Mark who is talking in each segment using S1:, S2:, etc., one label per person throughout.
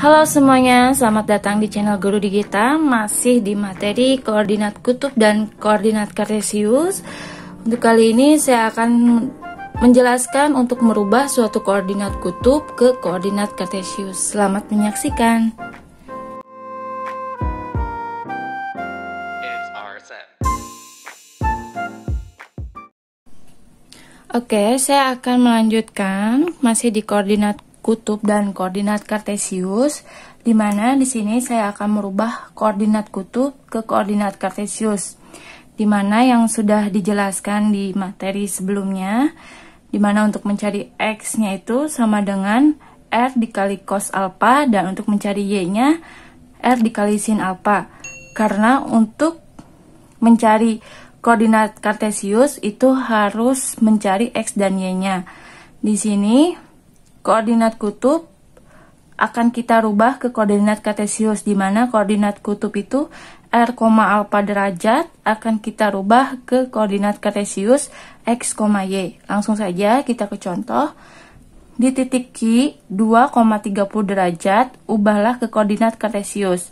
S1: Halo semuanya, selamat datang di channel Guru Digital. Masih di materi koordinat kutub dan koordinat kartesius Untuk kali ini saya akan menjelaskan untuk merubah suatu koordinat kutub ke koordinat kartesius Selamat menyaksikan Oke, saya akan melanjutkan masih di koordinat kutub dan koordinat kartesius, di mana di sini saya akan merubah koordinat kutub ke koordinat kartesius, di mana yang sudah dijelaskan di materi sebelumnya, di mana untuk mencari x-nya itu sama dengan r dikali cos alpha dan untuk mencari y-nya r dikali sin alpha. Karena untuk mencari koordinat kartesius itu harus mencari x dan y-nya. Di sini koordinat kutub akan kita rubah ke koordinat kartesius di mana koordinat kutub itu r, alfa derajat akan kita rubah ke koordinat kartesius x, y. Langsung saja kita ke contoh. Di titik Q 2,30 derajat, ubahlah ke koordinat kartesius.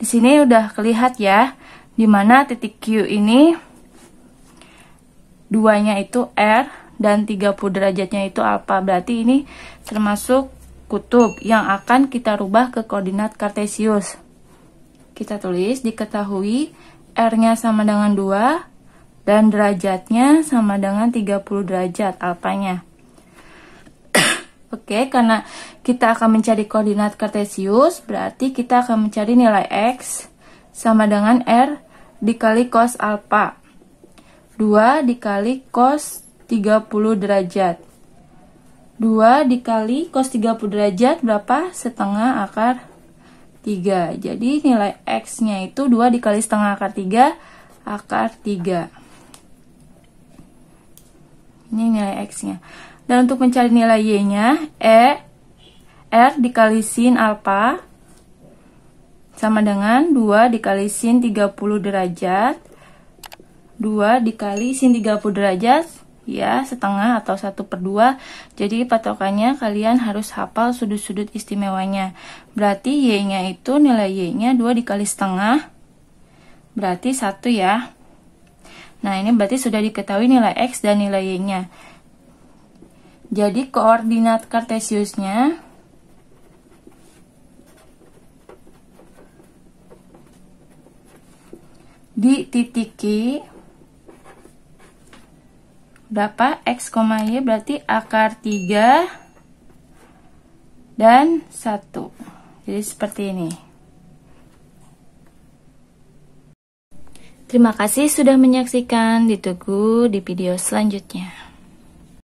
S1: Di sini udah kelihat ya, di mana titik Q ini duanya itu R, dan 30 derajatnya itu apa Berarti ini termasuk kutub yang akan kita rubah ke koordinat kartesius. Kita tulis diketahui R-nya sama dengan 2 dan derajatnya sama dengan 30 derajat alpanya Oke, okay, karena kita akan mencari koordinat kartesius, berarti kita akan mencari nilai X sama dengan R dikali cos alpha. 2 dikali cos 30 derajat. 2 dikali cos 30 derajat berapa? Setengah akar 3. Jadi nilai X-nya itu 2 dikali setengah akar 3, akar 3. Ini nilai X-nya. Dan untuk mencari nilai Y-nya, E, R dikali sin alfa, sama dengan 2 dikali sin 30 derajat, 2 dikali sin 30 derajat ya setengah atau satu per dua jadi patokannya kalian harus hafal sudut-sudut istimewanya berarti y nya itu nilai y nya dua dikali setengah berarti satu ya nah ini berarti sudah diketahui nilai x dan nilai y nya jadi koordinat kartesiusnya di titik Q berapa? X, Y berarti akar 3 dan 1. Jadi seperti ini. Terima kasih sudah menyaksikan. Ditunggu di video selanjutnya.